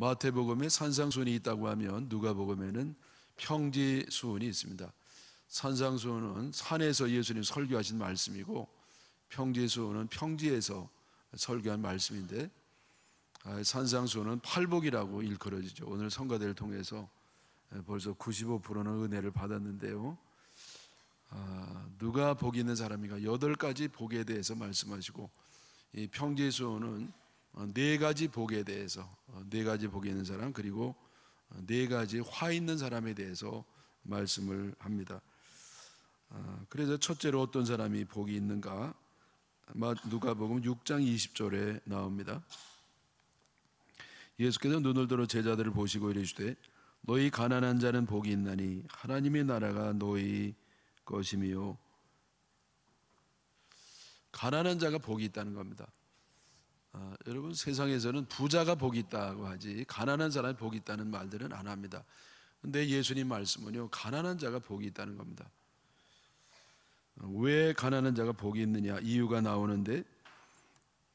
마태복음에 산상수원이 있다고 하면 누가복음에는 평지수원이 있습니다. 산상수훈은 산에서 예수님 설교하신 말씀이고 평지수훈은 평지에서 설교한 말씀인데 아, 산상수훈은 팔복이라고 일컬어지죠. 오늘 성가대를 통해서 벌써 95%는 은혜를 받았는데요. 아, 누가 복 있는 사람인가 여덟 가지 복에 대해서 말씀하시고 이 평지수는 어, 네 가지 복에 대해서 어, 네 가지 복이 있는 사람 그리고 어, 네 가지 화 있는 사람에 대해서 말씀을 합니다. 그래서 첫째로 어떤 사람이 복이 있는가? 누가복음 6장 20절에 나옵니다. 예수께서 눈을 들어 제자들을 보시고 이르시되 너희 가난한 자는 복이 있나니 하나님의 나라가 너희 것이요 가난한 자가 복이 있다는 겁니다. 아, 여러분 세상에서는 부자가 복이 있다고 하지 가난한 사람이 복이 있다는 말들은 안 합니다. 근데 예수님 말씀은요 가난한 자가 복이 있다는 겁니다. 왜 가난한 자가 복이 있느냐 이유가 나오는데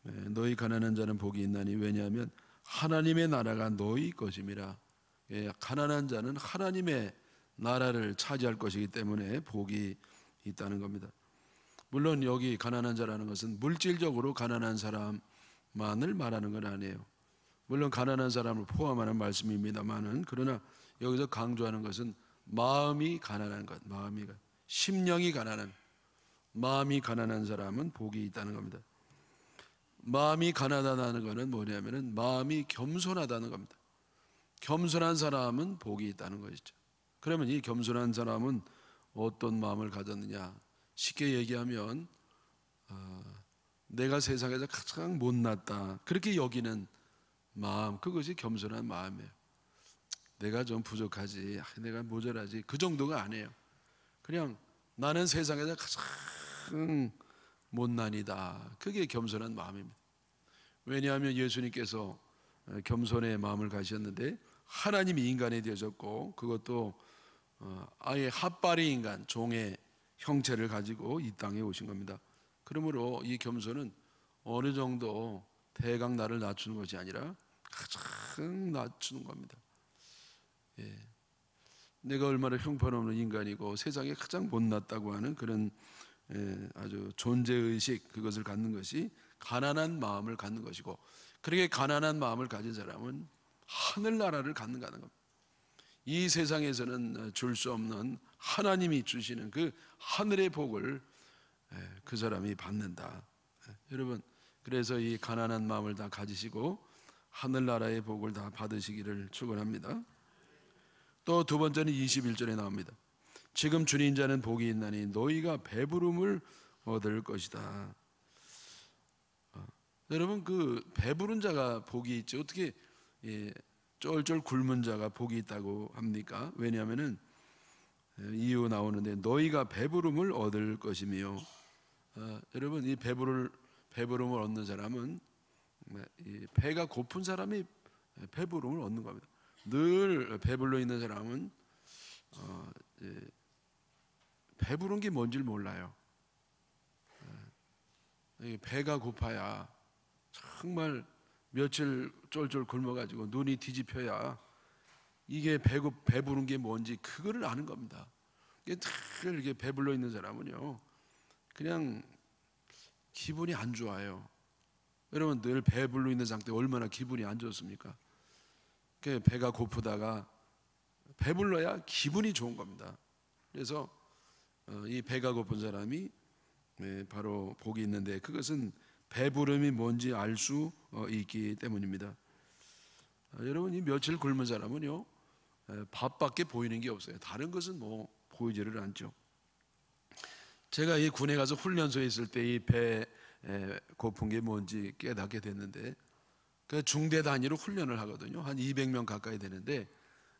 예, 너희 가난한 자는 복이 있나니 왜냐하면 하나님의 나라가 너희 것임이라. 예, 가난한 자는 하나님의 나라를 차지할 것이기 때문에 복이 있다는 겁니다. 물론 여기 가난한 자라는 것은 물질적으로 가난한 사람 만을 말하는 건 아니에요. 물론 가난한 사람을 포함하는 말씀입니다만은 그러나 여기서 강조하는 것은 마음이 가난한 것, 마음이 심령이 가난한 마음이 가난한 사람은 복이 있다는 겁니다. 마음이 가난하다는 것은 뭐냐면은 마음이 겸손하다는 겁니다. 겸손한 사람은 복이 있다는 것이죠. 그러면 이 겸손한 사람은 어떤 마음을 가졌느냐? 쉽게 얘기하면 어, 내가 세상에서 가장 못났다 그렇게 여기는 마음 그것이 겸손한 마음이에요 내가 좀 부족하지 아, 내가 모자라지 그 정도가 아니에요 그냥 나는 세상에서 가장 못난이다 그게 겸손한 마음입니다 왜냐하면 예수님께서 어, 겸손의 마음을 가셨는데 하나님이 인간이 되셨고 그것도 어, 아예 핫바리 인간 종의 형체를 가지고 이 땅에 오신 겁니다 그러므로 이 겸손은 어느 정도 대강 나를 낮추는 것이 아니라 가장 낮추는 겁니다. 예. 내가 얼마나 형편없는 인간이고 세상에 가장 못났다고 하는 그런 예, 아주 존재의식 그것을 갖는 것이 가난한 마음을 갖는 것이고 그렇게 가난한 마음을 가진 사람은 하늘나라를 갖는다는 겁니다. 이 세상에서는 줄 수 없는 하나님이 주시는 그 하늘의 복을 예, 그 사람이 받는다. 예, 여러분 그래서 이 가난한 마음을 다 가지시고 하늘나라의 복을 다 받으시기를 축원합니다. 또 두 번째는 21절에 나옵니다. 지금 주인 자는 복이 있나니 너희가 배부름을 얻을 것이다. 어, 여러분 그 배부른 자가 복이 있지 어떻게 예, 쫄쫄 굶은 자가 복이 있다고 합니까? 왜냐하면은 예, 이유 나오는데 너희가 배부름을 얻을 것이며 어, 여러분 이 배부를 배부름을 얻는 사람은 네, 배가 고픈 사람이 배부름을 얻는 겁니다. 늘 배불러 있는 사람은 어, 배부른 게 뭔지 몰라요. 네, 배가 고파야 정말 며칠 쫄쫄 굶어가지고 눈이 뒤집혀야 이게 배고 배부른 게 뭔지 그거를 아는 겁니다. 이게 늘 이게 배불러 있는 사람은요 그냥 기분이 안 좋아요. 여러분 늘 배불러 있는 상태 얼마나 기분이 안 좋습니까? 그 배가 고프다가 배불러야 기분이 좋은 겁니다. 그래서 어, 이 배가 고픈 사람이 네, 바로 복이 있는데 그것은 배부름이 뭔지 알수 어, 있기 때문입니다. 아, 여러분 이 며칠 굶은 사람은요 밥밖에 보이는 게 없어요. 다른 것은 뭐 보이지를 않죠. 제가 이 군에 가서 훈련소에 있을 때 이 배 고픈 게 뭔지 깨닫게 됐는데 그 중대 단위로 훈련을 하거든요. 한 200명 가까이 되는데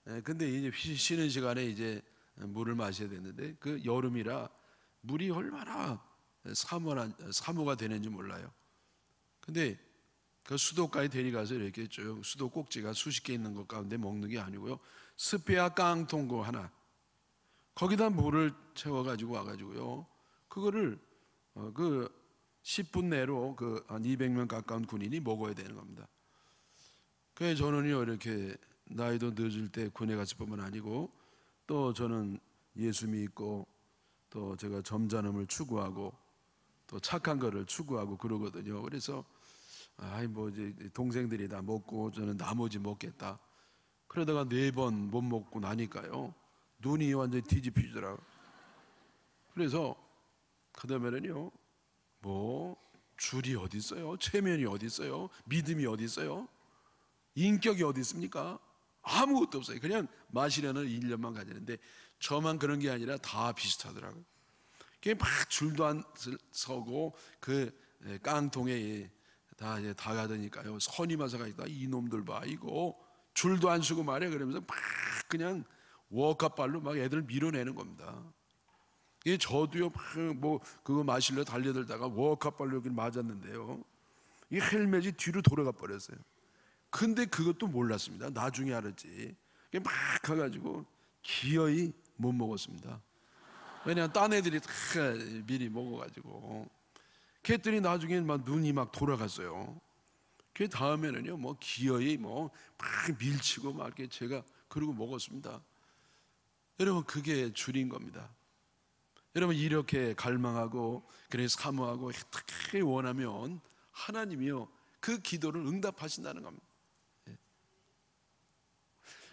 에, 근데 이제 쉬는 시간에 이제 물을 마셔야 되는데 그 여름이라 물이 얼마나 사모한, 사모가 되는지 몰라요. 근데 그 수도가에 데리가서 이렇게 쭉 수도 꼭지가 수십 개 있는 것 가운데 먹는 게 아니고요. 스페아 깡통고 하나. 거기다 물을 채워가지고 와가지고요. 그거를 어, 그 10분 내로 그 한 200명 가까운 군인이 먹어야 되는 겁니다. 그래서 저는요 이렇게 나이도 늦을 때 군에 갔을 뿐만 아니고 또 저는 예수 믿고 또 제가 점잖음을 추구하고 또 착한 거를 추구하고 그러거든요. 그래서 아이 뭐 이제 동생들이 다 먹고 저는 나머지 먹겠다. 그러다가 네 번 못 먹고 나니까요 눈이 완전히 뒤집히더라고. 그래서 그 다음에는요, 뭐 줄이 어디 있어요? 체면이 어디 있어요? 믿음이 어디 있어요? 인격이 어디 있습니까? 아무것도 없어요. 그냥 마시려는 일념만 가지는데 저만 그런 게 아니라 다 비슷하더라고요. 그게 막 줄도 안 서고 그 예, 깡통에 예, 다 이제 예, 다 가더니까요. 선이 마사가 있다. 이놈들 봐. 이거 줄도 안 서고 말해. 그러면서 막 그냥 워커발로 막 애들 밀어내는 겁니다. 이 예, 저도요 뭐 그거 마실래 달려들다가 워크아발로 여 맞았는데요. 이 헬멧이 뒤로 돌아가 버렸어요. 근데 그것도 몰랐습니다. 나중에 알았지. 막 가가지고 기어이 못 먹었습니다. 왜냐하면 딴 애들이 다 미리 먹어가지고. 그랬더니 나중에 막 눈이 막 돌아갔어요. 그 다음에는요, 뭐 기어이 뭐막 밀치고 막 이렇게 제가 그러고 먹었습니다. 여러분 그게 줄인 겁니다. 여러분 이렇게 갈망하고 그래서 사모하고 특히 원하면 하나님이요 그 기도를 응답하신다는 겁니다. 예.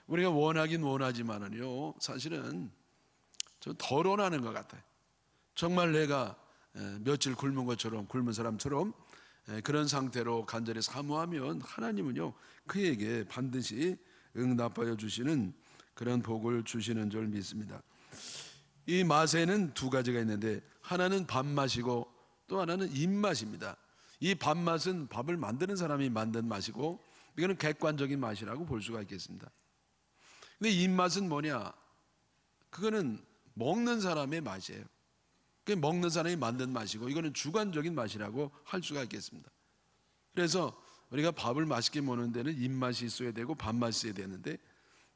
우리가 원하긴 원하지만은요 사실은 좀 덜어나는 것 같아요. 정말 내가 예, 며칠 굶은 것처럼 굶은 사람처럼 예, 그런 상태로 간절히 사모하면 하나님은요 그에게 반드시 응답하여 주시는 그런 복을 주시는 줄 믿습니다. 이 맛에는 두 가지가 있는데 하나는 밥맛이고 또 하나는 입맛입니다. 이 밥맛은 밥을 만드는 사람이 만든 맛이고 이거는 객관적인 맛이라고 볼 수가 있겠습니다. 근데 입맛은 뭐냐? 그거는 먹는 사람의 맛이에요. 그 먹는 사람이 만든 맛이고 이거는 주관적인 맛이라고 할 수가 있겠습니다. 그래서 우리가 밥을 맛있게 먹는 데는 입맛이 있어야 되고 밥맛이 있어야 되는데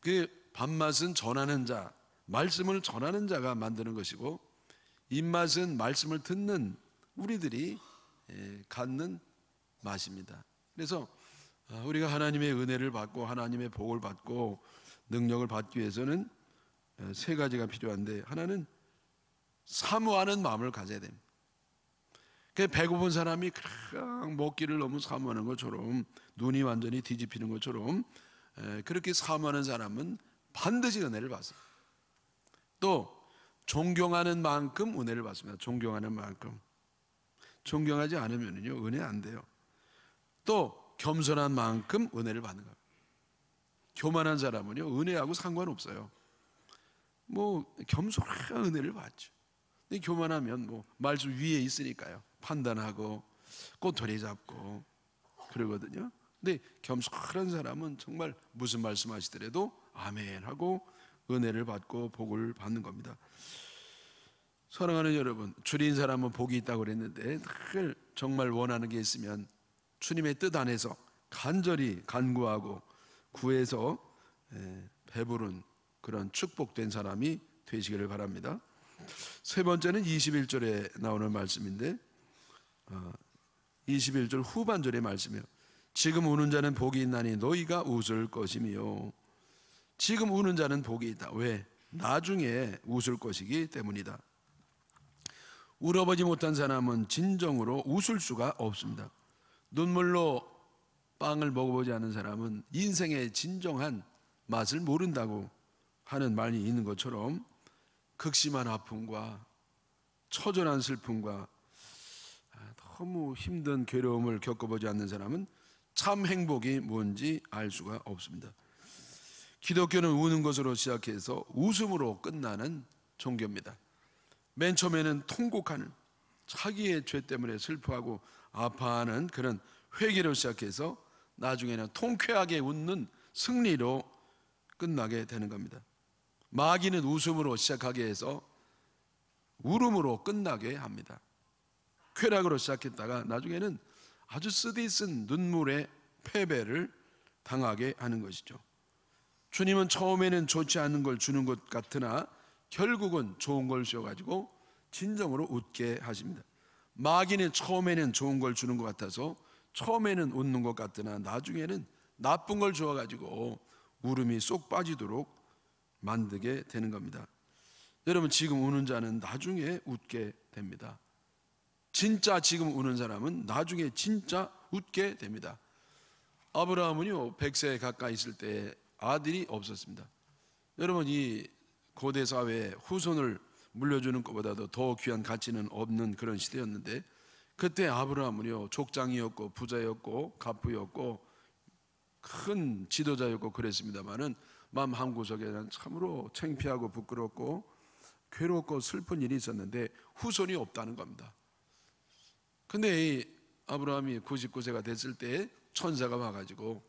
그 밥맛은 전하는 자, 말씀을 전하는 자가 만드는 것이고 입맛은 말씀을 듣는 우리들이 예, 갖는 맛입니다. 그래서 아, 우리가 하나님의 은혜를 받고 하나님의 복을 받고 능력을 받기 위해서는 예, 세 가지가 필요한데 하나는 사모하는 마음을 가져야 됩니다. 그 배고픈 사람이 먹기를 너무 사모하는 것처럼 눈이 완전히 뒤집히는 것처럼 예, 그렇게 사모하는 사람은 반드시 은혜를 받습니다. 또 존경하는 만큼 은혜를 받습니다. 존경하는 만큼. 존경하지 않으면요, 은혜 안 돼요. 또 겸손한 만큼 은혜를 받는 겁니다. 교만한 사람은요, 은혜하고 상관없어요. 뭐, 겸손한 은혜를 받죠. 근데 교만하면 뭐, 말씀 위에 있으니까요. 판단하고, 꼬투리 잡고, 그러거든요. 근데 겸손한 사람은 정말 무슨 말씀 하시더라도 아멘 하고 은혜를 받고 복을 받는 겁니다. 사랑하는 여러분, 주린 사람은 복이 있다고 그랬는데 늘 정말 원하는 게 있으면 주님의 뜻 안에서 간절히 간구하고 구해서 예, 배부른 그런 축복된 사람이 되시기를 바랍니다. 세 번째는 21절에 나오는 말씀인데 21절 어, 후반절의 말씀이요. 지금 우는 자는 복이 있나니 너희가 웃을 것이며 지금 우는 자는 복이 있다. 왜? 나중에 웃을 것이기 때문이다. 울어보지 못한 사람은 진정으로 웃을 수가 없습니다. 눈물로 빵을 먹어보지 않은 사람은 인생의 진정한 맛을 모른다고 하는 말이 있는 것처럼 극심한 아픔과 처절한 슬픔과 아, 너무 힘든 괴로움을 겪어보지 않는 사람은 참 행복이 뭔지 알 수가 없습니다. 기독교는 우는 것으로 시작해서 웃음으로 끝나는 종교입니다. 맨 처음에는 통곡하는 자기의 죄 때문에 슬퍼하고 아파하는 그런 회개로 시작해서 나중에는 통쾌하게 웃는 승리로 끝나게 되는 겁니다. 마귀는 웃음으로 시작하게 해서 울음으로 끝나게 합니다. 쾌락으로 시작했다가 나중에는 아주 쓰디쓴 눈물의 패배를 당하게 하는 것이죠. 주님은 처음에는 좋지 않은 걸 주는 것 같으나 결국은 좋은 걸 주어가지고 진정으로 웃게 하십니다. 마귀는 처음에는 좋은 걸 주는 것 같아서 처음에는 웃는 것 같으나 나중에는 나쁜 걸 주어가지고 울음이 쏙 빠지도록 만들게 되는 겁니다. 여러분 지금 우는 자는 나중에 웃게 됩니다. 진짜 지금 우는 사람은 나중에 진짜 웃게 됩니다. 아브라함은요 백0 0세 가까이 있을 때 아들이 없었습니다. 여러분 이 고대 사회에 후손을 물려주는 것보다도 더 귀한 가치는 없는 그런 시대였는데 그때 아브라함은요 족장이었고 부자였고 가부였고 큰 지도자였고 그랬습니다만은 마음 한 구석에는 참으로 창피하고 부끄럽고 괴롭고 슬픈 일이 있었는데 후손이 없다는 겁니다. 근데 아브라함이 99세가 됐을 때 천사가 와가지고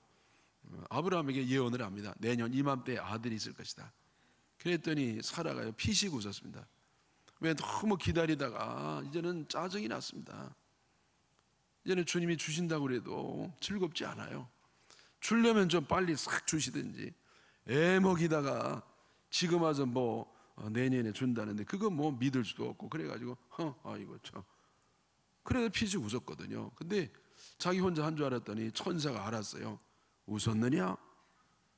아브라함에게 예언을 합니다. 내년 이맘때 아들이 있을 것이다. 그랬더니 사라가 피식 웃었습니다. 왜 너무 기다리다가 이제는 짜증이 났습니다. 이제는 주님이 주신다고 해도 즐겁지 않아요. 주려면 좀 빨리 싹 주시든지 애먹이다가 지금 와서 뭐 어, 내년에 준다는데 그거 뭐 믿을 수도 없고 그래가지고 허 아이고 참 그래서 피식 웃었거든요. 근데 자기 혼자 한 줄 알았더니 천사가 알았어요. 웃었느냐?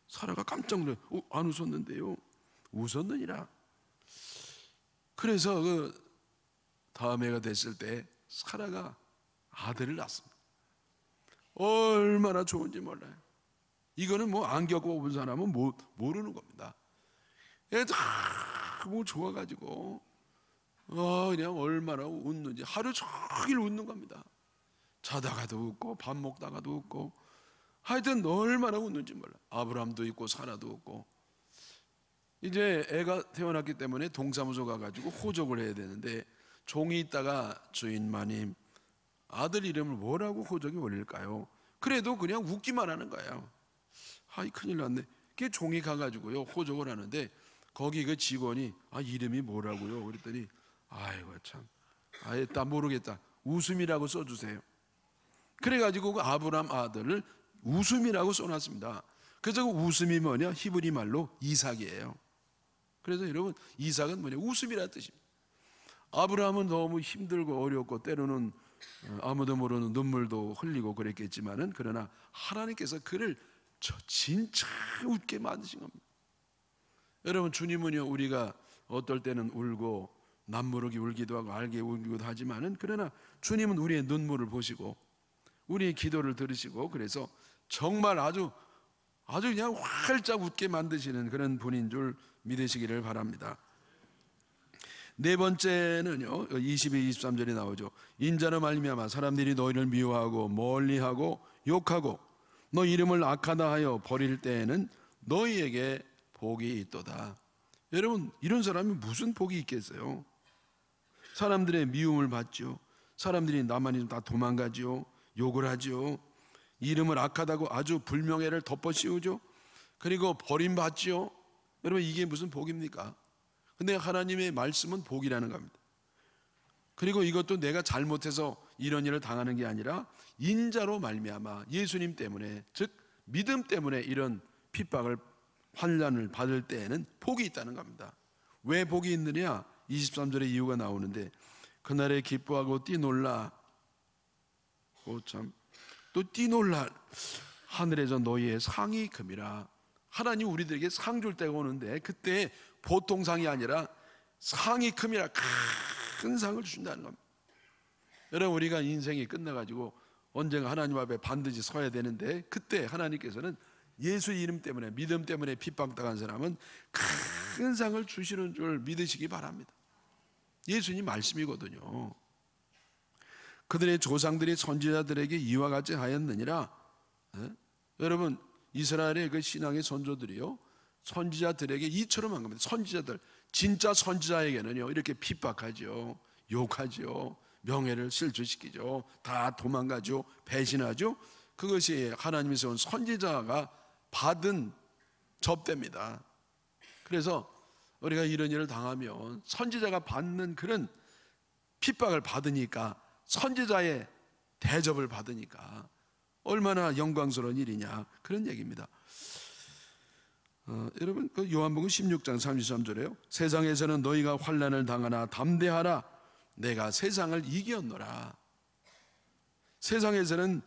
사라가 깜짝 놀래. 어, 안 웃었는데요. 웃었느니라. 그래서 그 다음 해가 됐을 때 사라가 아들을 낳습니다. 얼마나 좋은지 몰라요. 이거는 뭐 안 겪어본 사람은 모, 모르는 겁니다. 애들 너무 뭐 좋아가지고 어, 그냥 얼마나 웃는지 하루 종일 웃는 겁니다. 자다가도 웃고 밥 먹다가도 웃고 하여튼 얼마나 웃는지 몰라. 아브람도 있고 사라도 없고. 이제 애가 태어났기 때문에 동사무소 가가지고 호적을 해야 되는데 종이 있다가 주인 마님 아들 이름을 뭐라고 호적에 올릴까요? 그래도 그냥 웃기만 하는 거예 아이 큰일 났네. 그 종이 가가지고요 호적을 하는데 거기 그 직원이 아 이름이 뭐라고요? 그랬더니 아이고 참 아예 다 모르겠다 웃음이라고 써주세요. 그래가지고 그 아브람 아들을 웃음이라고 써놨습니다. 그래서 그 웃음이 뭐냐? 히브리 말로 이삭이에요. 그래서 여러분 이삭은 뭐냐? 웃음이라 뜻입니다. 아브라함은 너무 힘들고 어렵고 때로는 어, 아무도 모르는 눈물도 흘리고 그랬겠지만은 그러나 하나님께서 그를 진짜 웃게 만드신 겁니다. 여러분 주님은요 우리가 어떨 때는 울고 남모르게 울기도 하고 알게 울기도 하지만은 그러나 주님은 우리의 눈물을 보시고 우리의 기도를 들으시고 그래서 정말 아주 아주 그냥 활짝 웃게 만드시는 그런 분인 줄 믿으시기를 바랍니다. 네 번째는요. 22, 23절에 나오죠. 인자로 말미암아 사람들이 너희를 미워하고 멀리하고 욕하고 너 이름을 악하다 하여 버릴 때에는 너희에게 복이 있도다. 여러분 이런 사람이 무슨 복이 있겠어요? 사람들의 미움을 받죠. 사람들이 나만 있다 도망가지 욕을 하지 이름을 악하다고 아주 불명예를 덮어씌우죠. 그리고 버림받지요. 여러분 이게 무슨 복입니까? 근데 하나님의 말씀은 복이라는 겁니다. 그리고 이것도 내가 잘못해서 이런 일을 당하는 게 아니라 인자로 말미암아 예수님 때문에 즉 믿음 때문에 이런 핍박을 환란을 받을 때에는 복이 있다는 겁니다. 왜 복이 있느냐? 23절에 이유가 나오는데 그날에 기뻐하고 뛰놀라. 오참 또 뛰놀랄 하늘에서 너희의 상이 금이라 하나님 우리들에게 상 줄 때가 오는데 그때 보통 상이 아니라 상이 금이라 큰 상을 주신다는 겁니다 여러분 우리가 인생이 끝나가지고 언젠가 하나님 앞에 반드시 서야 되는데 그때 하나님께서는 예수 이름 때문에 믿음 때문에 핍박당한 사람은 큰 상을 주시는 줄 믿으시기 바랍니다 예수님 말씀이거든요 그들의 조상들이 선지자들에게 이와 같이 하였느니라. 네? 여러분 이스라엘의 그 신앙의 선조들이요 선지자들에게 이처럼 한 겁니다. 선지자들 진짜 선지자에게는요 이렇게 핍박하죠, 욕하죠, 명예를 실추시키죠, 다 도망가죠, 배신하죠. 그것이 하나님이 세운 선지자가 받은 접대입니다. 그래서 우리가 이런 일을 당하면 선지자가 받는 그런 핍박을 받으니까 선지자의 대접을 받으니까 얼마나 영광스러운 일이냐 그런 얘기입니다. 어, 여러분 그 요한복음 16장 33절에요. 세상에서는 너희가 환난을 당하나 담대하라. 내가 세상을 이겼노라. 세상에서는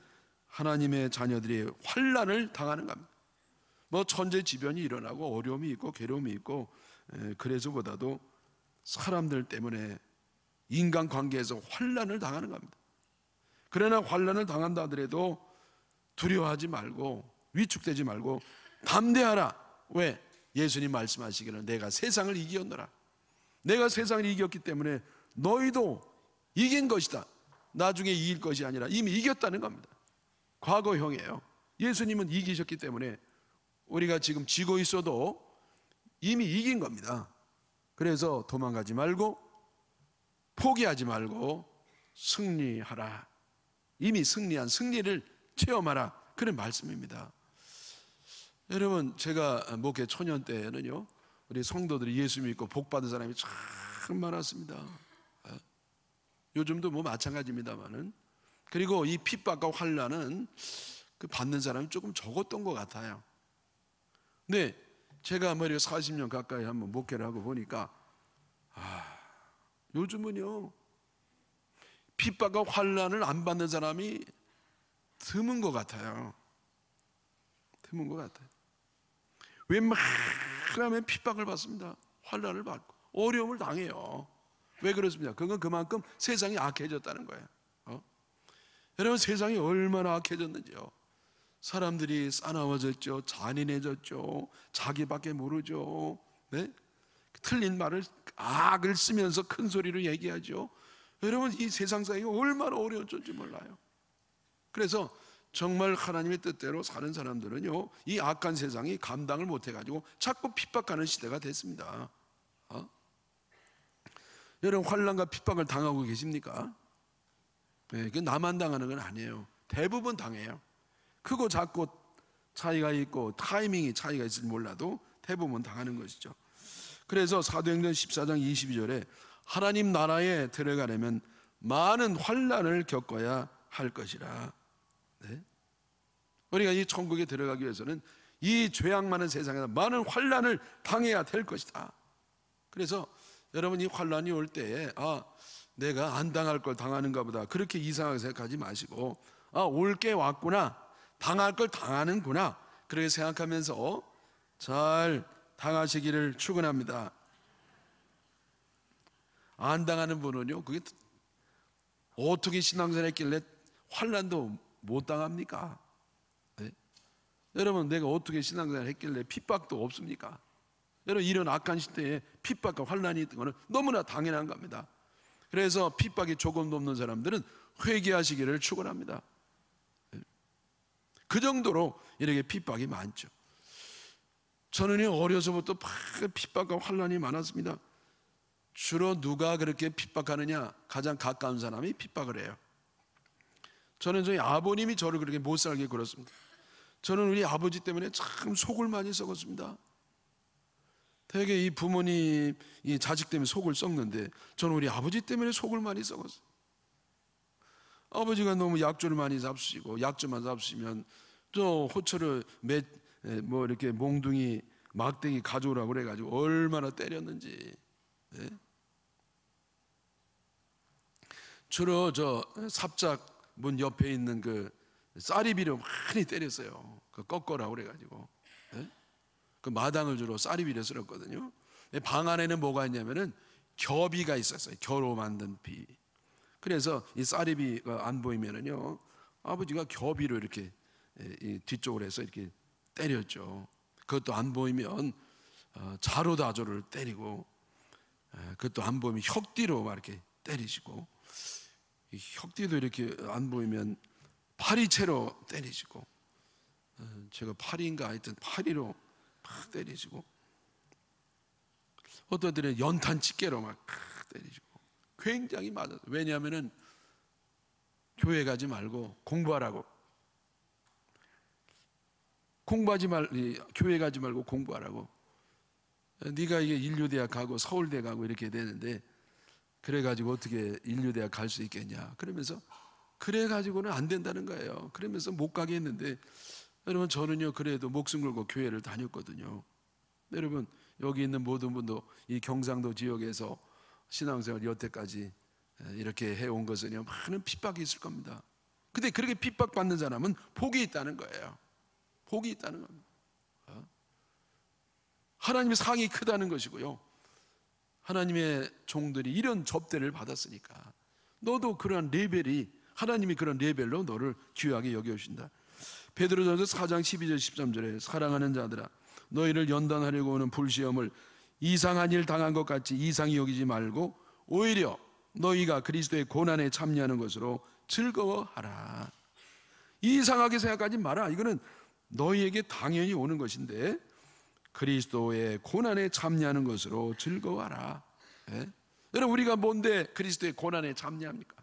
하나님의 자녀들이 환란을 당하는 겁니다. 뭐 천재지변이 일어나고 어려움이 있고 괴로움이 있고 그래서보다도 사람들 때문에 인간 관계에서 환란을 당하는 겁니다. 그러나 환란을 당한다 하더라도 두려워하지 말고 위축되지 말고 담대하라. 왜? 예수님 말씀하시기를 내가 세상을 이기었노라. 내가 세상을 이겼기 때문에 너희도 이긴 것이다. 나중에 이길 것이 아니라 이미 이겼다는 겁니다. 과거형이에요. 예수님은 이기셨기 때문에 우리가 지금 지고 있어도 이미 이긴 겁니다. 그래서 도망가지 말고 포기하지 말고 승리하라. 이미 승리한 승리를 체험하라. 그런 말씀입니다. 여러분, 제가 목회 초년 때는요, 우리 성도들이 예수 믿고 복 받은 사람이 참 많았습니다. 요즘도 뭐 마찬가지입니다만은 그리고 이 핍박과 환란은 그 받는 사람이 조금 적었던 것 같아요. 근데 제가 머리 뭐 40년 가까이 한번 목회를 하고 보니까 아, 요즘은요 핍박과 환란을 안 받는 사람이 드문 것 같아요. 드문 것 같아요. 웬만하면 핍박을 받습니다. 환란을 받고 어려움을 당해요. 왜 그렇습니까? 그건 그만큼 세상이 악해졌다는 거예요. 어? 여러분 세상이 얼마나 악해졌는지요. 사람들이 싸나워졌죠, 잔인해졌죠, 자기밖에 모르죠. 네? 틀린 말을 악을 쓰면서 큰 소리로 얘기하죠. 여러분 이 세상 사이가 얼마나 어려운지 몰라요. 그래서 정말 하나님의 뜻대로 사는 사람들은요, 이 악한 세상이 감당을 못해가지고 자꾸 핍박하는 시대가 됐습니다. 어? 여러분 환란과 핍박을 당하고 계십니까? 네, 그 나만 당하는 건 아니에요. 대부분 당해요. 크고 작고 차이가 있고 타이밍이 차이가 있을 몰라도 대부분 당하는 것이죠. 그래서 사도행전 14장 22절에 하나님 나라에 들어가려면 많은 환란을 겪어야 할 것이라. 네? 우리가 이 천국에 들어가기 위해서는 이 죄악 많은 세상에 많은 환란을 당해야 될 것이다. 그래서 여러분 이 환란이 올 때에 아 내가 안 당할 걸 당하는가 보다 그렇게 이상하게 생각하지 마시고 아올 게 왔구나 당할 걸 당하는구나 그렇게 생각하면서 잘 당하시기를 축원합니다. 안 당하는 분은요, 그게 어떻게 신앙생활했길래 환란도 못 당합니까? 네? 여러분, 내가 어떻게 신앙생활했길래 핍박도 없습니까? 여러분, 이런 악한 시대에 핍박과 환란이 있는 것은 너무나 당연한 겁니다. 그래서 핍박이 조금도 없는 사람들은 회개하시기를 축원합니다. 네. 그 정도로 이렇게 핍박이 많죠. 저는 어려서부터 핍박과 환란이 많았습니다. 주로 누가 그렇게 핍박하느냐? 가장 가까운 사람이 핍박을 해요. 저는 저희 아버님이 저를 그렇게 못 살게 굴었습니다. 저는 우리 아버지 때문에 참 속을 많이 썩었습니다. 되게 이 부모님, 이 자식 때문에 속을 썩는데 저는 우리 아버지 때문에 속을 많이 썩었어요. 아버지가 너무 약조를 많이 잡수시고 약조만 잡수시면 또 호철을 매, 예, 뭐 이렇게 몽둥이 막대기 가져오라고 그래가지고 얼마나 때렸는지 예? 주로 저 삽작 문 옆에 있는 그쌀이비를 많이 때렸어요 그 꺾어라고 그래가지고 예? 그 마당을 주로 쌀이비를 쓸었거든요 방 안에는 뭐가 있냐면은 겨비가 있었어요 겨로 만든 비 그래서 이 쌀이비가 안 보이면은요 아버지가 겨비로 이렇게 예, 뒤쪽으로 해서 이렇게 때렸죠. 그것도 안 보이면 어, 자로다조를 때리고 그것도 안 보이면 혁띠로 막 이렇게 때리시고 혁띠도 이렇게 안 보이면 파리채로 때리시고 어, 제가 파리인가 하여튼 파리로 막 때리시고 어떤 들은 연탄 집게로 막 때리시고 굉장히 맞았요 왜냐하면 교회 가지 말고 공부하라고 공부하지 말 교회 가지 말고 공부하라고. 네가 이게 인류대학 가고 서울대 가고 이렇게 되는데 그래 가지고 어떻게 인류대학 갈 수 있겠냐? 그러면서 그래 가지고는 안 된다는 거예요. 그러면서 못 가게 했는데 여러분 저는요 그래도 목숨 걸고 교회를 다녔거든요. 여러분 여기 있는 모든 분도 이 경상도 지역에서 신앙생활 여태까지 이렇게 해 온 것은요 많은 핍박이 있을 겁니다. 근데 그렇게 핍박받는 사람은 복이 있다는 거예요. 복이 있다는 겁니다. 어? 하나님의 상이 크다는 것이고요. 하나님의 종들이 이런 접대를 받았으니까 너도 그러한 레벨이 하나님이 그런 레벨로 너를 귀하게 여겨주신다. 베드로전서 4장 12절 13절에 사랑하는 자들아 너희를 연단하려고 오는 불시험을 이상한 일 당한 것 같이 이상히 여기지 말고 오히려 너희가 그리스도의 고난에 참여하는 것으로 즐거워하라. 이상하게 생각하지 마라. 이거는 너희에게 당연히 오는 것인데 그리스도의 고난에 참여하는 것으로 즐거워하라. 예? 여러분 우리가 뭔데 그리스도의 고난에 참여합니까?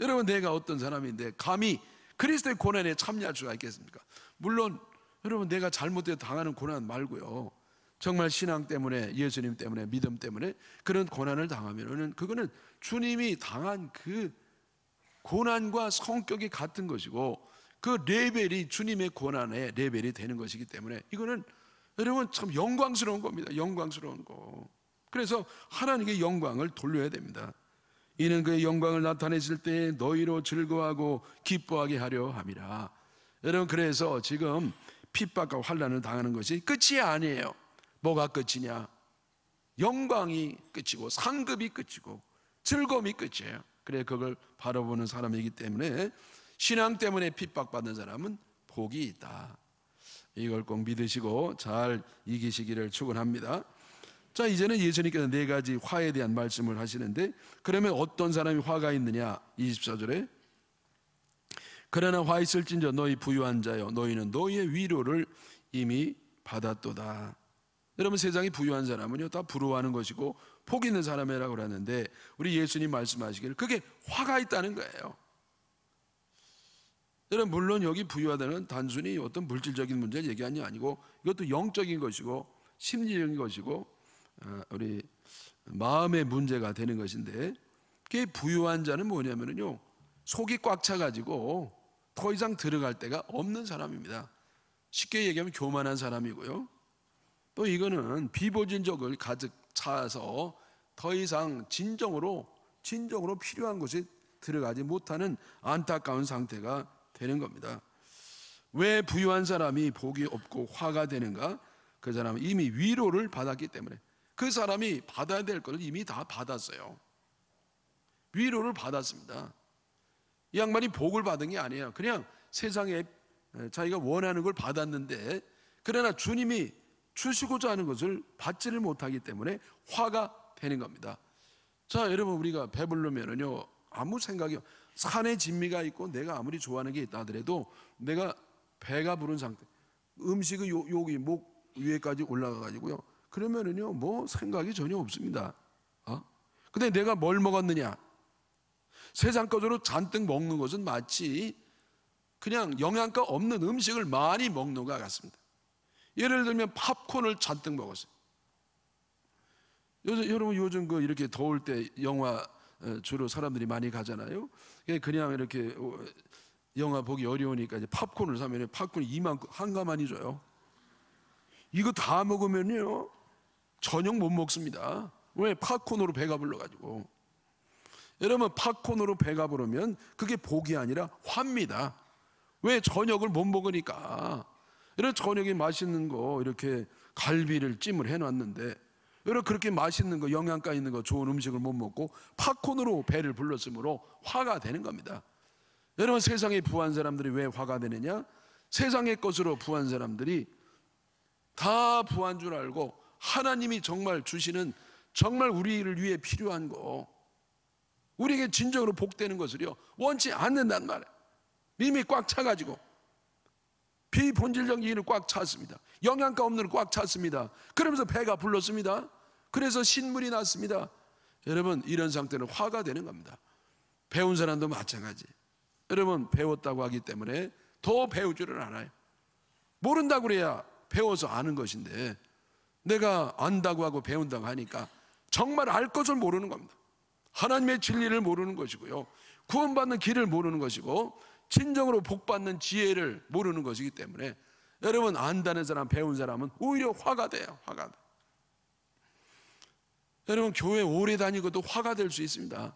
여러분 내가 어떤 사람인데 감히 그리스도의 고난에 참여할 수가 있겠습니까? 물론 여러분 내가 잘못돼 당하는 고난 말고요. 정말 신앙 때문에 예수님 때문에 믿음 때문에 그런 고난을 당하면은 그거는 주님이 당한 그 고난과 성격이 같은 것이고 그 레벨이 주님의 고난의 레벨이 되는 것이기 때문에 이거는 여러분 참 영광스러운 겁니다. 영광스러운 거. 그래서 하나님께 영광을 돌려야 됩니다. 이는 그의 영광을 나타내실 때 너희로 즐거워하고 기뻐하게 하려 함이라. 여러분 그래서 지금 핍박과 환란을 당하는 것이 끝이 아니에요. 뭐가 끝이냐? 영광이 끝이고 상급이 끝이고 즐거움이 끝이에요. 그래 그걸 바라보는 사람이기 때문에 신앙 때문에 핍박받는 사람은 복이 있다. 이걸 꼭 믿으시고 잘 이기시기를 축원합니다. 자, 이제는 예수님께서 네 가지 화에 대한 말씀을 하시는데 그러면 어떤 사람이 화가 있느냐? 24절에 그러나 화 있을진저 너희 부유한 자여 너희는 너희의 위로를 이미 받았도다. 여러분 세상이 부유한 사람은요 다 부러워하는 것이고 복 있는 사람이라고 그러는데 우리 예수님 말씀하시기를 그게 화가 있다는 거예요. 여러분 물론 여기 부유하다는 단순히 어떤 물질적인 문제 얘기하게 아니고 이것도 영적인 것이고 심리적인 것이고 어, 우리 마음의 문제가 되는 것인데 그 부유한 자는 뭐냐면요 속이 꽉 차가지고 더 이상 들어갈 데가 없는 사람입니다. 쉽게 얘기하면 교만한 사람이고요. 또 이거는 비보진적을 가득 차서 더 이상 진정으로 진정으로 필요한 것이 들어가지 못하는 안타까운 상태가 되는 겁니다. 왜 부유한 사람이 복이 없고 화가 되는가? 그 사람은 이미 위로를 받았기 때문에 그 사람이 받아야 될 것을 이미 다 받았어요. 위로를 받았습니다. 이 양반이 복을 받은 게 아니에요. 그냥 세상에 자기가 원하는 걸 받았는데 그러나 주님이 주시고자 하는 것을 받지를 못하기 때문에 화가 되는 겁니다. 자, 여러분 우리가 배불르면은요 아무 생각이 산에 진미가 있고 내가 아무리 좋아하는 게 있다 하더라도 내가 배가 부른 상태 음식은 요, 여기 목 위에까지 올라가 가지고요 그러면은요 뭐 생각이 전혀 없습니다 어? 근데 내가 뭘 먹었느냐 세상 거으로 잔뜩 먹는 것은 마치 그냥 영양가 없는 음식을 많이 먹는 것 같습니다 예를 들면 팝콘을 잔뜩 먹었어요 요즘, 여러분 요즘 그 이렇게 더울 때 영화 어, 주로 사람들이 많이 가잖아요. 예, 그냥 이렇게 어, 영화 보기 어려우니까 이제 팝콘을 사면 팝콘이 이만한가만히 줘요. 이거 다 먹으면요 저녁 못 먹습니다. 왜 팝콘으로 배가 불러가지고 여러분 팝콘으로 배가 부르면 그게 복이 아니라 화입니다. 왜 저녁을 못 먹으니까 이런 저녁에 맛있는 거 이렇게 갈비를 찜을 해놨는데 여러분 그렇게 맛있는 거 영양가 있는 거 좋은 음식을 못 먹고 팝콘으로 배를 불렀으므로 화가 되는 겁니다 여러분 세상에 부한 사람들이 왜 화가 되느냐 세상의 것으로 부한 사람들이 다 부한 줄 알고 하나님이 정말 주시는 정말 우리를 위해 필요한 거 우리에게 진정으로 복되는 것을요 원치 않는단 말이에요 이미 꽉 차가지고 비본질적 이인을 꽉 찼습니다 영양가 없는 꽉 찼습니다 그러면서 배가 불렀습니다 그래서 신물이 났습니다. 여러분, 이런 상태는 화가 되는 겁니다. 배운 사람도 마찬가지. 여러분, 배웠다고 하기 때문에 더 배울 줄을 알아요. 모른다고 그래야 배워서 아는 것인데, 내가 안다고 하고 배운다고 하니까 정말 알 것을 모르는 겁니다. 하나님의 진리를 모르는 것이고요. 구원받는 길을 모르는 것이고, 진정으로 복받는 지혜를 모르는 것이기 때문에, 여러분, 안다는 사람, 배운 사람은 오히려 화가 돼요. 화가 돼 여러분 교회 오래 다니고도 화가 될 수 있습니다.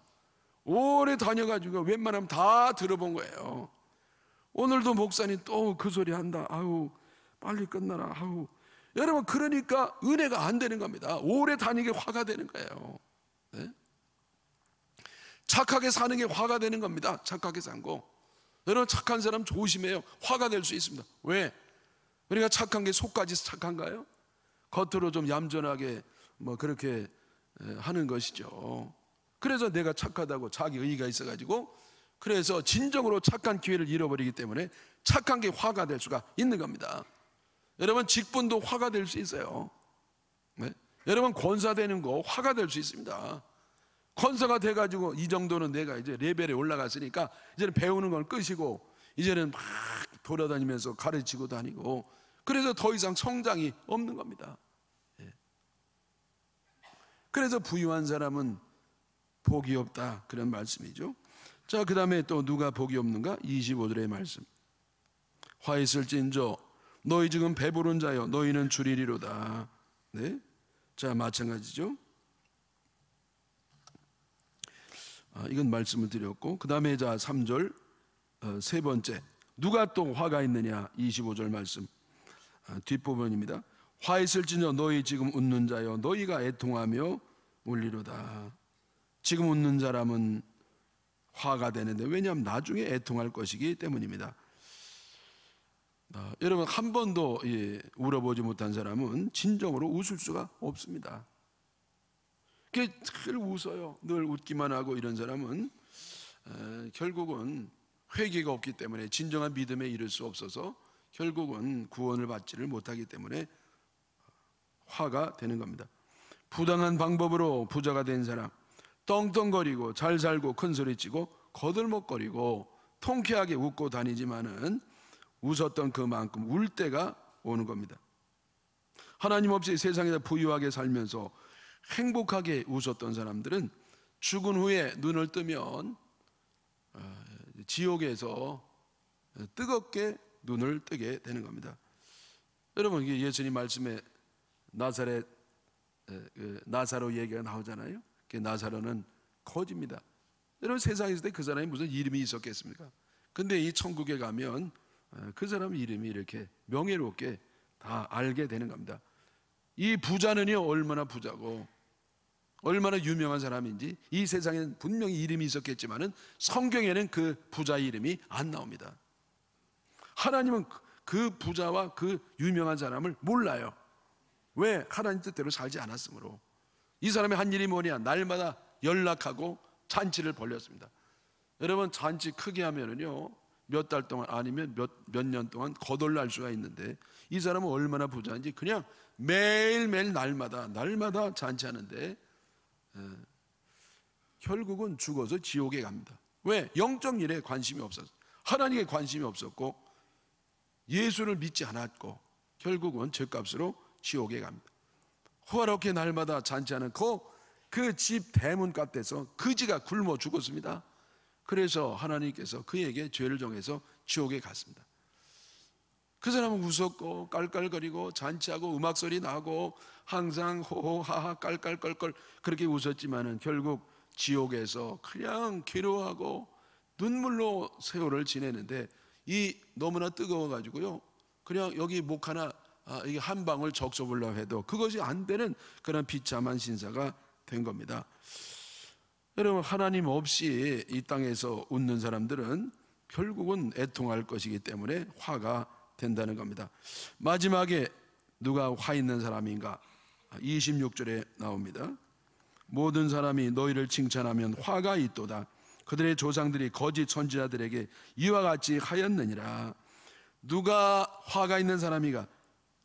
오래 다녀가지고 웬만하면 다 들어본 거예요. 오늘도 목사님 또 그 소리 한다. 아우 빨리 끝나라. 아우 여러분 그러니까 은혜가 안 되는 겁니다. 오래 다니게 화가 되는 거예요. 네? 착하게 사는 게 화가 되는 겁니다. 착하게 산고 여러분 착한 사람 조심해요. 화가 될 수 있습니다. 왜? 우리가 착한 게 속까지 착한가요? 겉으로 좀 얌전하게 뭐 그렇게 예, 하는 것이죠. 그래서 내가 착하다고 자기 의의가 있어가지고 그래서 진정으로 착한 기회를 잃어버리기 때문에 착한 게 화가 될 수가 있는 겁니다. 여러분 직분도 화가 될 수 있어요. 네? 여러분 권사 되는 거 화가 될 수 있습니다. 권사가 돼가지고 이 정도는 내가 이제 레벨에 올라갔으니까 이제는 배우는 건 끝이고 이제는 막 돌아다니면서 가르치고 다니고 그래서 더 이상 성장이 없는 겁니다. 그래서 부유한 사람은 복이 없다. 그런 말씀이죠. 자, 그 다음에 또 누가 복이 없는가? 25절의 말씀. 화 있을진저 너희 지금 배부른 자여 너희는 줄이리로다. 네. 자, 마찬가지죠. 아, 이건 말씀을 드렸고 그 다음에 자 3절 어, 세 번째 누가 또 화가 있느냐 25절 말씀 아, 뒷부분입니다 화 있을지니 너희 지금 웃는 자여 너희가 애통하며 울리로다. 지금 웃는 사람은 화가 되는데 왜냐하면 나중에 애통할 것이기 때문입니다. 어, 여러분 한 번도 예, 울어보지 못한 사람은 진정으로 웃을 수가 없습니다. 그, 늘 웃어요. 늘 웃기만 하고 이런 사람은 에, 아, 결국은 회개가 없기 때문에 진정한 믿음에 이를 수 없어서 결국은 구원을 받지를 못하기 때문에 화가 되는 겁니다. 부당한 방법으로 부자가 된 사람, 떵떵거리고 잘 살고 큰 소리치고 거들먹거리고 통쾌하게 웃고 다니지만은 웃었던 그만큼 울 때가 오는 겁니다. 하나님 없이 세상에서 부유하게 살면서 행복하게 웃었던 사람들은 죽은 후에 눈을 뜨면 어, 지옥에서 뜨겁게 눈을 뜨게 되는 겁니다. 여러분 예수님 말씀에 나사렛 그 나사로 얘기가 나오잖아요. 그 나사로는 거짓입니다. 여러분 세상에 있그 사람이 무슨 이름이 있었겠습니까? 근데 이 천국에 가면 그 사람 이름이 이렇게 명예롭게 다 알게 되는 겁니다. 이 부자는요 얼마나 부자고 얼마나 유명한 사람인지 이 세상에는 분명히 이름이 있었겠지만은 성경에는 그 부자 이름이 안 나옵니다. 하나님은 그, 그 부자와 그 유명한 사람을 몰라요. 왜? 하나님 뜻대로 살지 않았으므로 이 사람의 한 일이 뭐냐? 날마다 연락하고 잔치를 벌렸습니다 여러분 잔치 크게 하면은요 몇 달 동안 아니면 몇 몇 년 동안 거덜날 수가 있는데 이 사람은 얼마나 부자인지 그냥 매일매일 날마다 날마다 잔치하는데 에, 예, 결국은 죽어서 지옥에 갑니다 왜? 영적 일에 관심이 없었어 하나님께 관심이 없었고 예수를 믿지 않았고 결국은 죄값으로 지옥에 갑니다. 호화롭게 날마다 잔치 않고 그집 대문 갓에서 그지가 굶어 죽었습니다. 그래서 하나님께서 그에게 죄를 정해서 지옥에 갔습니다. 그 사람은 웃었고 깔깔거리고 잔치하고 음악 소리 나고 항상 호호하하 깔깔껄껄 그렇게 웃었지만은 결국 지옥에서 그냥 괴로워하고 눈물로 세월을 지내는데 이 너무나 뜨거워 가지고요. 그냥 여기 목 하나 아, 한 방울 적셔보려 해도 그것이 안 되는 그런 비참한 신사가 된 겁니다. 여러분 하나님 없이 이 땅에서 웃는 사람들은 결국은 애통할 것이기 때문에 화가 된다는 겁니다. 마지막에 누가 화 있는 사람인가? 26절에 아, 나옵니다. 모든 사람이 너희를 칭찬하면 화가 있도다. 그들의 조상들이 거짓 선지자들에게 이와 같이 하였느니라. 누가 화가 있는 사람이가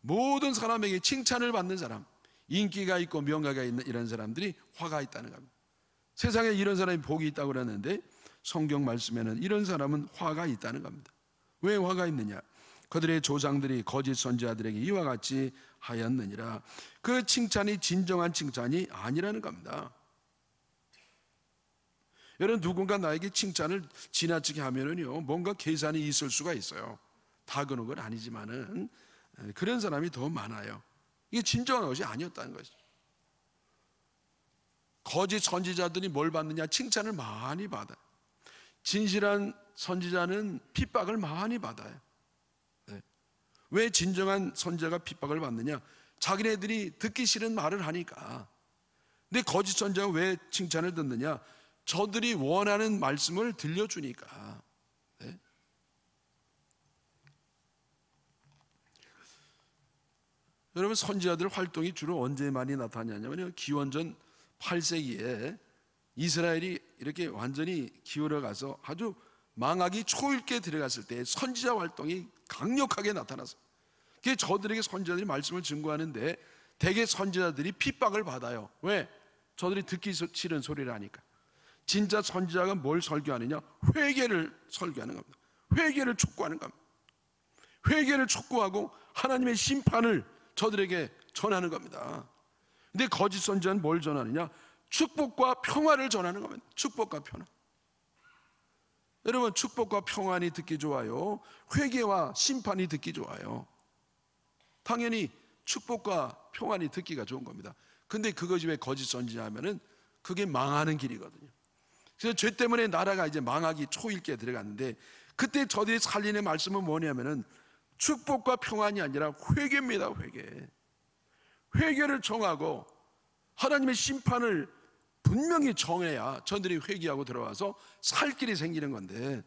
모든 사람에게 칭찬을 받는 사람, 인기가 있고 명가가 있는 이런 사람들이 화가 있다는 겁니다. 세상에 이런 사람이 복이 있다고 그러는데 성경 말씀에는 이런 사람은 화가 있다는 겁니다. 왜 화가 있느냐? 그들의 조상들이 거짓 선지자들에게 이와 같이 하였느니라. 그 칭찬이 진정한 칭찬이 아니라는 겁니다. 여러분 누군가 나에게 칭찬을 지나치게 하면은요 뭔가 계산이 있을 수가 있어요. 다 그런 건 아니지만은 예, 그런 사람이 더 많아요. 이게 진정한 것이 아니었다는 것이 거짓 선지자들이 뭘 받느냐? 칭찬을 많이 받아. 진실한 선지자는 핍박을 많이 받아요. 네. 왜 진정한 선지자가 핍박을 받느냐? 자기네들이 듣기 싫은 말을 하니까. 근데 거짓 선지자가 왜 칭찬을 듣느냐? 저들이 원하는 말씀을 들려주니까. 여러분 선지자들 활동이 주로 언제 많이 나타나냐면요. 기원전 8세기에 이스라엘이 이렇게 완전히 기울어 가서 아주 망하기 초읽게 들어갔을 때 선지자 활동이 강력하게 나타나서 그게 저들에게 선지자들이 말씀을 증거하는데 대개 선지자들이 핍박을 받아요. 왜? 저들이 듣기 싫은 소리를 하니까. 진짜 선지자가 뭘 설교하느냐? 회개를 설교하는 겁니다. 회개를 촉구하는 겁니다. 회개를 촉구하고 하나님의 심판을 저들에게 전하는 겁니다. 근데 거짓 선지자는 뭘 전하느냐? 축복과 평화를 전하는 겁니다. 축복과 평화. 여러분 축복과 평안이 듣기 좋아요. 회개와 심판이 듣기 좋아요. 당연히 축복과 평안이 듣기가 좋은 겁니다. 근데 그것이 왜 거짓 선지자면은 그게 망하는 길이거든요. 그래서 죄 때문에 나라가 이제 망하기 초일기에 들어갔는데 그때 저들이 살리는 말씀은 뭐냐면은 축복과 평안이 아니라 회개입니다, 회개. 회개를 정하고 하나님의 심판을 분명히 정해야 저들이 회개하고 들어와서 살 길이 생기는 건데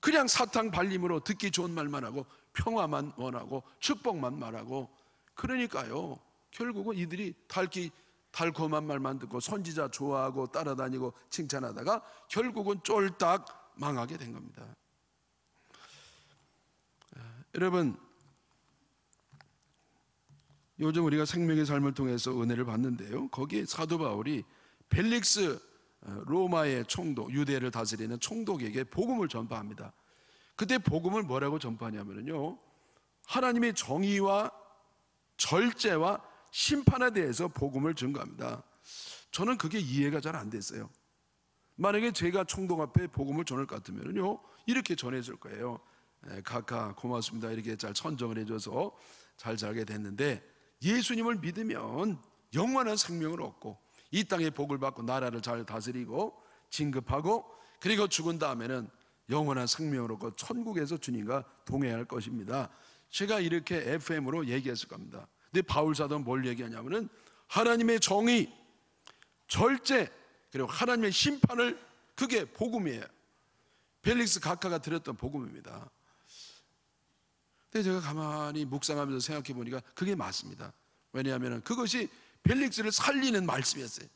그냥 사탕 발림으로 듣기 좋은 말만 하고 평화만 원하고 축복만 말하고 그러니까요 결국은 이들이 달기 달콤한 말만 듣고 선지자 좋아하고 따라다니고 칭찬하다가 결국은 쫄딱 망하게 된 겁니다. 여러분, 요즘 우리가 생명의 삶을 통해서 은혜를 받는데요. 거기 사도 바울이 벨릭스 어, 로마의 총독, 유대를 다스리는 총독에게 복음을 전파합니다. 그때 복음을 뭐라고 전파하냐면요. 하나님의 정의와 절제와 심판에 대해서 복음을 증거합니다. 저는 그게 이해가 잘 안 됐어요. 만약에 제가 총독 앞에 복음을 전할 것 같으면요. 이렇게 전해질 거예요. 카카 고맙습니다 이렇게 잘 선정을 해줘서 잘 살게 됐는데 예수님을 믿으면 영원한 생명을 얻고 이 땅에 복을 받고 나라를 잘 다스리고 진급하고 그리고 죽은 다음에는 영원한 생명을 얻고 천국에서 주님과 동행할 것입니다 제가 이렇게 FM으로 얘기했을 겁니다 근데 바울사도는 뭘얘기하냐면 하나님의 정의, 절제, 그리고 하나님의 심판을 그게 복음이에요 벨릭스 가카가 드렸던 복음입니다 제가 가만히 묵상하면서 생각해 보니까 그게 맞습니다. 왜냐하면 그것이 벨릭스를 살리는 말씀이었어요.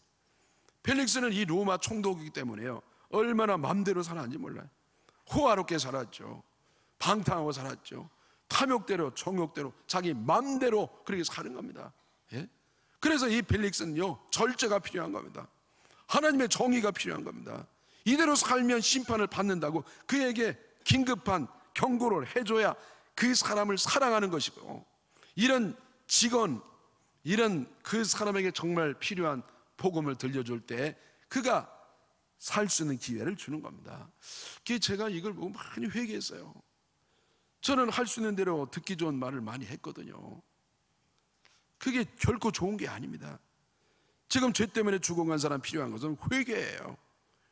벨릭스는 이 로마 총독이기 때문에요. 얼마나 맘대로 살았는지 몰라요. 호화롭게 살았죠. 방탕하고 살았죠. 탐욕대로, 정욕대로, 자기 맘대로 그렇게 사는 겁니다. 예? 그래서 이 벨릭스는요, 절제가 필요한 겁니다. 하나님의 정의가 필요한 겁니다. 이대로 살면 심판을 받는다고 그에게 긴급한 경고를 해줘야 그 사람을 사랑하는 것이고 이런 직원, 이런 그 사람에게 정말 필요한 복음을 들려줄 때 그가 살 수 있는 기회를 주는 겁니다. 그 제가 이걸 보고 많이 회개했어요. 저는 할 수 있는 대로 듣기 좋은 말을 많이 했거든요. 그게 결코 좋은 게 아닙니다. 지금 죄 때문에 죽어간 사람 필요한 것은 회개예요.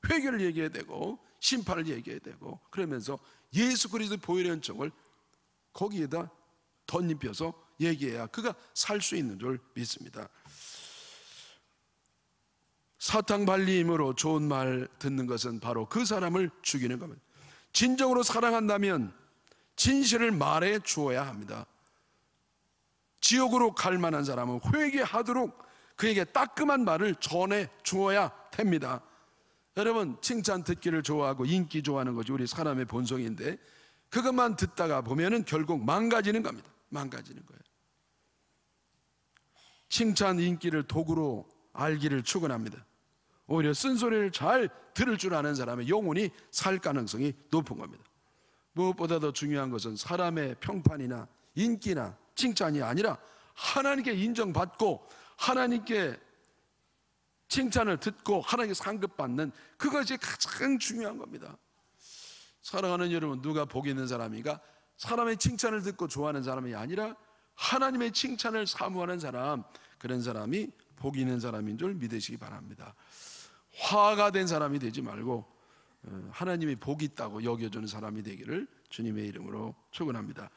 회개를 얘기해야 되고 심판을 얘기해야 되고 그러면서 예수 그리스도 보혈의 연정을 거기에다 덧입혀서 얘기해야 그가 살 수 있는 줄 믿습니다. 사탕 발림으로 좋은 말 듣는 것은 바로 그 사람을 죽이는 겁니다. 진정으로 사랑한다면 진실을 말해 주어야 합니다. 지옥으로 갈 만한 사람은 회개하도록 그에게 따끔한 말을 전해 주어야 됩니다. 여러분, 칭찬 듣기를 좋아하고 인기 좋아하는 것이 우리 사람의 본성인데 그것만 듣다가 보면은 결국 망가지는 겁니다. 망가지는 거예요. 칭찬 인기를 도구로 알기를 추구합니다. 오히려 쓴소리를 잘 들을 줄 아는 사람의 영혼이 살 가능성이 높은 겁니다. 무엇보다 더 중요한 것은 사람의 평판이나 인기나 칭찬이 아니라 하나님께 인정받고 하나님께 칭찬을 듣고 하나님께 상급받는 그것이 가장 중요한 겁니다. 사랑하는 여러분, 누가 복이 있는 사람인가? 사람의 칭찬을 듣고 좋아하는 사람이 아니라 하나님의 칭찬을 사모하는 사람, 그런 사람이 복이 있는 사람인 줄 믿으시기 바랍니다. 화가 된 사람이 되지 말고 어, 하나님이 복이 있다고 여겨주는 사람이 되기를 주님의 이름으로 축원합니다.